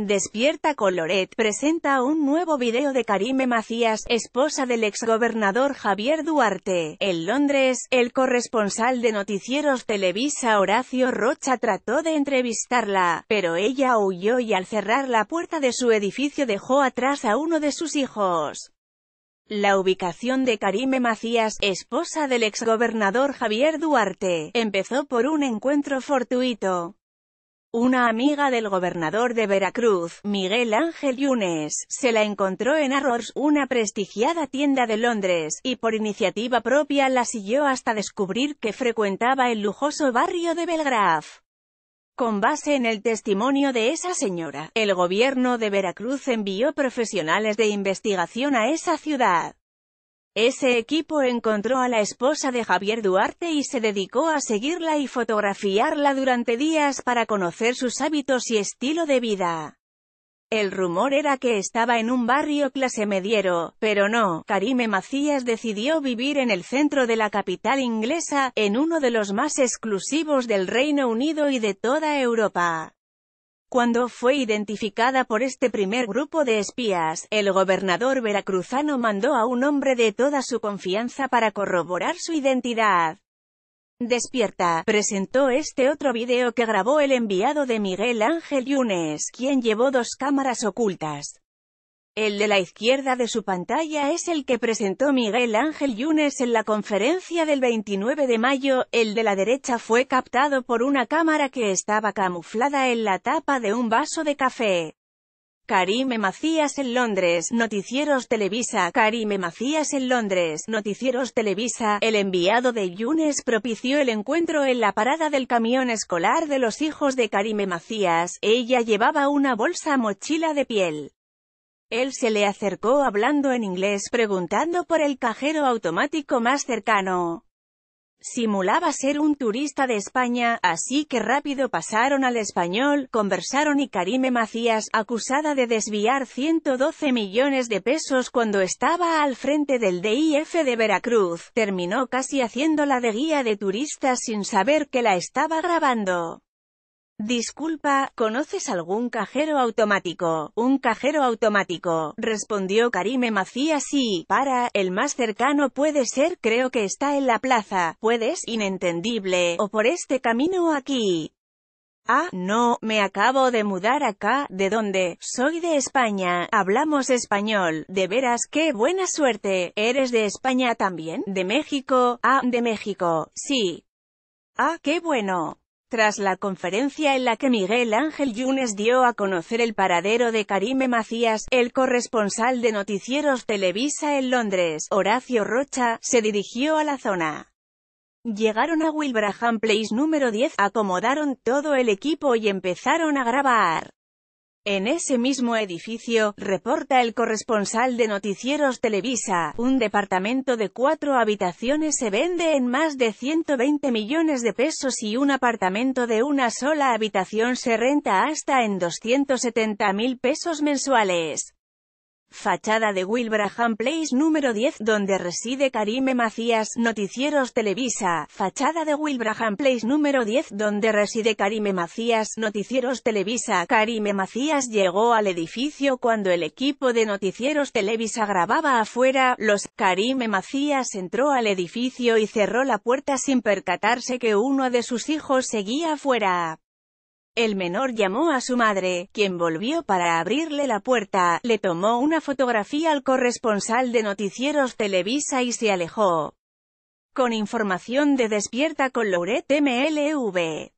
Despierta Coloret presenta un nuevo video de Karime Macías, esposa del exgobernador Javier Duarte. En Londres, el corresponsal de noticieros Televisa Horacio Rocha trató de entrevistarla, pero ella huyó y al cerrar la puerta de su edificio dejó atrás a uno de sus hijos. La ubicación de Karime Macías, esposa del exgobernador Javier Duarte, empezó por un encuentro fortuito. Una amiga del gobernador de Veracruz, Miguel Ángel Yunes, se la encontró en Arrors, una prestigiada tienda de Londres, y por iniciativa propia la siguió hasta descubrir que frecuentaba el lujoso barrio de Belgraf. Con base en el testimonio de esa señora, el gobierno de Veracruz envió profesionales de investigación a esa ciudad. Ese equipo encontró a la esposa de Javier Duarte y se dedicó a seguirla y fotografiarla durante días para conocer sus hábitos y estilo de vida. El rumor era que estaba en un barrio clase mediero, pero no, Karime Macías decidió vivir en el centro de la capital inglesa, en uno de los más exclusivos del Reino Unido y de toda Europa. Cuando fue identificada por este primer grupo de espías, el gobernador veracruzano mandó a un hombre de toda su confianza para corroborar su identidad. Despierta, presentó este otro video que grabó el enviado de Miguel Ángel Yunes, quien llevó dos cámaras ocultas. El de la izquierda de su pantalla es el que presentó Miguel Ángel Yunes en la conferencia del 29 de mayo, el de la derecha fue captado por una cámara que estaba camuflada en la tapa de un vaso de café. Karime Macías en Londres, Noticieros Televisa, Karime Macías en Londres, Noticieros Televisa, el enviado de Yunes propició el encuentro en la parada del camión escolar de los hijos de Karime Macías, ella llevaba una bolsa mochila de piel. Él se le acercó hablando en inglés preguntando por el cajero automático más cercano. Simulaba ser un turista de España, así que rápido pasaron al español, conversaron y Karime Macías, acusada de desviar 112 millones de pesos cuando estaba al frente del DIF de Veracruz, terminó casi haciéndola de guía de turistas sin saber que la estaba grabando. Disculpa, ¿conoces algún cajero automático? Un cajero automático, respondió Karime Macías Sí, para, el más cercano puede ser, creo que está en la plaza, puedes, inentendible, o por este camino aquí. Ah, no, me acabo de mudar acá, ¿de dónde? Soy de España, hablamos español, de veras, qué buena suerte, ¿eres de España también? ¿De México? Ah, de México, sí. Ah, qué bueno. Tras la conferencia en la que Miguel Ángel Yunes dio a conocer el paradero de Karime Macías, el corresponsal de Noticieros Televisa en Londres, Horacio Rocha, se dirigió a la zona. Llegaron a Wilbraham Place número 10, acomodaron todo el equipo y empezaron a grabar. En ese mismo edificio, reporta el corresponsal de Noticieros Televisa, un departamento de cuatro habitaciones se vende en más de 120 millones de pesos y un apartamento de una sola habitación se renta hasta en 270 mil pesos mensuales. Fachada de Wilbraham Place número 10, donde reside Karime Macías, Noticieros Televisa. Fachada de Wilbraham Place número 10, donde reside Karime Macías, Noticieros Televisa. Karime Macías llegó al edificio cuando el equipo de Noticieros Televisa grababa afuera, los Karime Macías entró al edificio y cerró la puerta sin percatarse que uno de sus hijos seguía afuera. El menor llamó a su madre, quien volvió para abrirle la puerta, le tomó una fotografía al corresponsal de noticieros Televisa y se alejó. Con información de Despierta con Louret MLV.